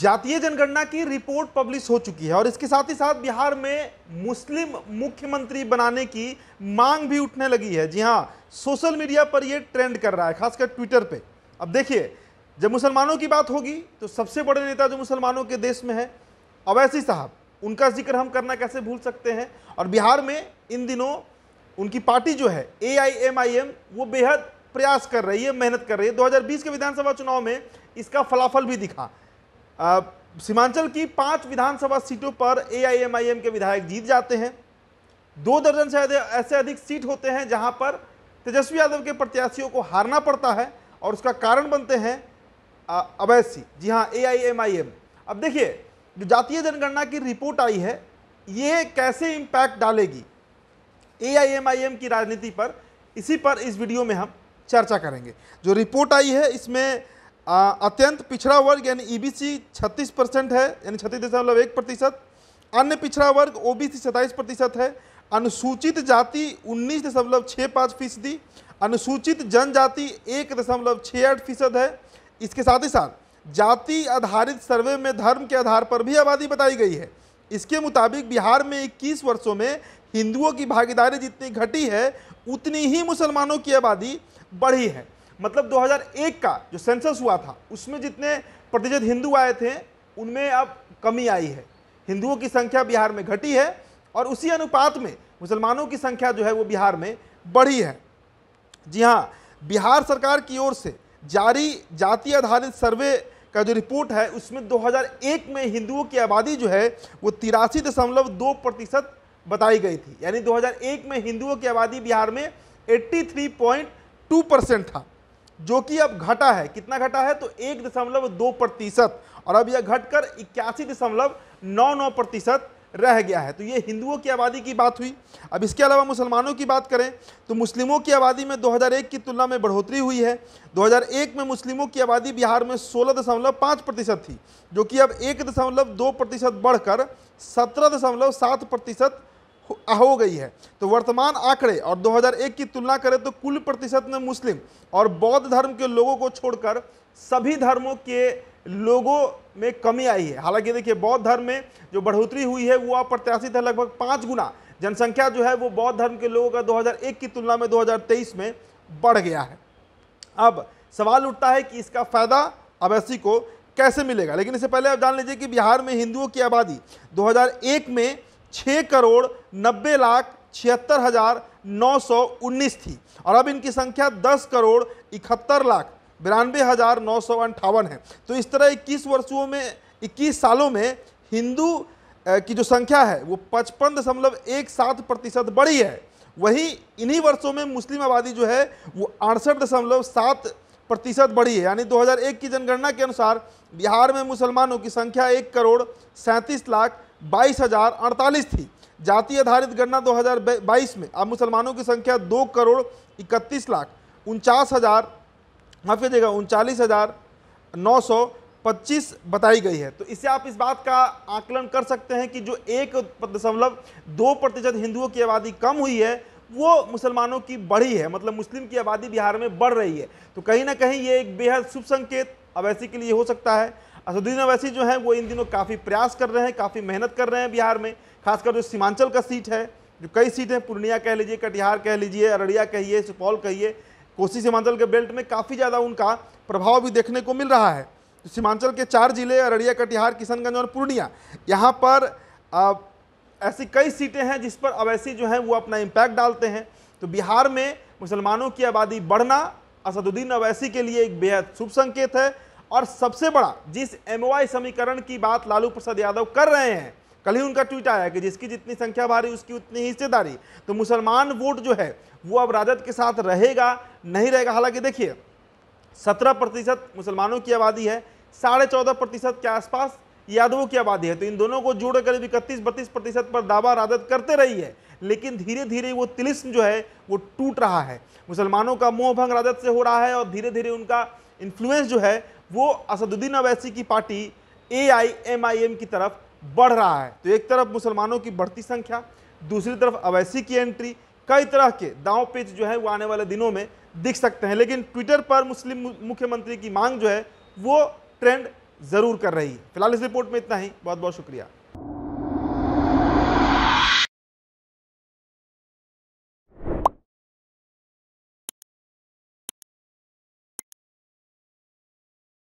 जातीय जनगणना की रिपोर्ट पब्लिश हो चुकी है और इसके साथ ही साथ बिहार में मुस्लिम मुख्यमंत्री बनाने की मांग भी उठने लगी है जी हाँ सोशल मीडिया पर यह ट्रेंड कर रहा है खासकर ट्विटर पे अब देखिए जब मुसलमानों की बात होगी तो सबसे बड़े नेता जो मुसलमानों के देश में है अवैसी साहब उनका जिक्र हम करना कैसे भूल सकते हैं और बिहार में इन दिनों उनकी पार्टी जो है ए वो बेहद प्रयास कर रही है मेहनत कर रही है 2020 के विधानसभा चुनाव में इसका फलाफल भी दिखा सीमांचल की पांच विधानसभा सीटों पर एआईएमआईएम के विधायक जीत जाते हैं दो दर्जन से ऐसे अधिक सीट होते हैं जहां पर तेजस्वी यादव के प्रत्याशियों को हारना पड़ता है और उसका कारण बनते हैं अवैध जी हाँ एआईएमआईएम अब देखिए जो जातीय जनगणना की रिपोर्ट आई है ये कैसे इम्पैक्ट डालेगी ए की राजनीति पर इसी पर इस वीडियो में हम चर्चा करेंगे जो रिपोर्ट आई है इसमें अत्यंत पिछड़ा वर्ग यानी ईबीसी e 36 परसेंट है यानी छत्तीस दशमलव एक प्रतिशत अन्य पिछड़ा वर्ग ओबीसी 27 प्रतिशत है अनुसूचित जाति उन्नीस दशमलव छः पाँच फीसदी अनुसूचित जनजाति एक दशमलव छः आठ फीसद है इसके साथ ही साथ जाति आधारित सर्वे में धर्म के आधार पर भी आबादी बताई गई है इसके मुताबिक बिहार में इक्कीस वर्षों में हिंदुओं की भागीदारी जितनी घटी है उतनी ही मुसलमानों की आबादी बढ़ी है मतलब 2001 का जो सेंसस हुआ था उसमें जितने प्रतिशत हिंदू आए थे उनमें अब कमी आई है हिंदुओं की संख्या बिहार में घटी है और उसी अनुपात में मुसलमानों की संख्या जो है वो बिहार में बढ़ी है जी हाँ बिहार सरकार की ओर से जारी जाति आधारित सर्वे का जो रिपोर्ट है उसमें 2001 में हिंदुओं की आबादी जो है वो तिरासी दशमलव दो प्रतिशत बताई गई थी यानी 2001 में हिंदुओं की आबादी बिहार में 83.2 परसेंट था जो कि अब घटा है कितना घटा है तो एक दशमलव दो प्रतिशत और अब यह घटकर इक्यासी दशमलव नौ नौ प्रतिशत रह गया है तो ये हिंदुओं की आबादी की बात हुई अब इसके अलावा मुसलमानों की बात करें तो मुस्लिमों की आबादी में 2001 की तुलना में बढ़ोतरी हुई है 2001 में मुस्लिमों की आबादी बिहार में सोलह दशमलव पाँच प्रतिशत थी जो कि अब एक दशमलव दो प्रतिशत बढ़कर सत्रह दशमलव सात प्रतिशत हो गई है तो वर्तमान आंकड़े और 2001 की तुलना करें तो कुल प्रतिशत में मुस्लिम और बौद्ध धर्म के लोगों को छोड़कर सभी धर्मों के लोगों में कमी आई है हालांकि देखिए बौद्ध धर्म में जो बढ़ोतरी हुई है वो अप्रत्याशित है लगभग पाँच गुना जनसंख्या जो है वो बौद्ध धर्म के लोगों का 2001 की तुलना में 2023 में बढ़ गया है अब सवाल उठता है कि इसका फ़ायदा अवैसी को कैसे मिलेगा लेकिन इससे पहले आप जान लीजिए कि बिहार में हिंदुओं की आबादी 2001 में छः करोड़ नब्बे लाख छिहत्तर हज़ार नौ सौ उन्नीस थी और अब इनकी संख्या दस करोड़ इकहत्तर लाख बिरानवे हज़ार नौ सौ अंठावन है तो इस तरह इक्कीस वर्षों में इक्कीस सालों में हिंदू की जो संख्या है वो पचपन दशमलव एक सात प्रतिशत बढ़ी है वहीं इन्हीं वर्षों में मुस्लिम आबादी जो है वो अड़सठ दशमलव सात प्रतिशत बढ़ी है यानी 2001 की जनगणना के अनुसार बिहार में मुसलमानों की संख्या एक करोड़ सैंतीस लाख बाईस हज़ार अड़तालीस थी जाति आधारित गणना 2022 में अब मुसलमानों की संख्या दो करोड़ इकतीस लाख उनचास हज़ार माफ कीजिएगा उनचालीस हज़ार नौ सौ पच्चीस बताई गई है तो इससे आप इस बात का आकलन कर सकते हैं कि जो एक दशमलव दो प्रतिशत हिंदुओं की आबादी कम हुई है वो मुसलमानों की बढ़ी है मतलब मुस्लिम की आबादी बिहार में बढ़ रही है तो कहीं ना कहीं ये एक बेहद शुभ संकेत अवैसी के लिए हो सकता है असदुद्दीन अवैसी जो है वो इन दिनों काफ़ी प्रयास कर रहे हैं काफ़ी मेहनत कर रहे हैं बिहार में खासकर जो सीमांचल का सीट है जो कई सीटें पूर्णिया कह लीजिए कटिहार कह लीजिए अररिया कहिए सुपौल कहिए कोसी सीमांचल के बेल्ट में काफ़ी ज़्यादा उनका प्रभाव भी देखने को मिल रहा है तो सीमांचल के चार जिले अररिया कटिहार किशनगंज और पूर्णिया यहाँ पर ऐसी कई सीटें हैं जिस पर अवैसी जो है वो अपना इम्पैक्ट डालते हैं तो बिहार में मुसलमानों की आबादी बढ़ना असदुद्दीन अवैसी के लिए एक बेहद शुभ संकेत है और सबसे बड़ा जिस एम समीकरण की बात लालू प्रसाद यादव कर रहे हैं कल ही उनका ट्वीट आया कि जिसकी जितनी संख्या भारी उसकी उतनी ही हिस्सेदारी तो मुसलमान वोट जो है वो अब राजद के साथ रहेगा नहीं रहेगा हालांकि देखिए सत्रह प्रतिशत मुसलमानों की आबादी है साढ़े चौदह प्रतिशत के आसपास यादवों की आबादी है तो इन दोनों को जोड़ करीब इकतीस बत्तीस प्रतिशत पर दावा रादत करते रही है लेकिन धीरे धीरे वो तिलिस्म जो है वो टूट रहा है मुसलमानों का मोह भंग राजद से हो रहा है और धीरे धीरे उनका इन्फ्लुएंस जो है वो असदुद्दीन अवैसी की party A I M I M की तरफ बढ़ रहा है तो एक तरफ मुसलमानों की बढ़ती संख्या दूसरी तरफ अवैसी की एंट्री कई तरह के दाव पेच जो है वो आने वाले दिनों में दिख सकते हैं लेकिन ट्विटर पर मुस्लिम मुख्यमंत्री की मांग जो है वो ट्रेंड ज़रूर कर रही है फिलहाल इस रिपोर्ट में इतना ही बहुत बहुत शुक्रिया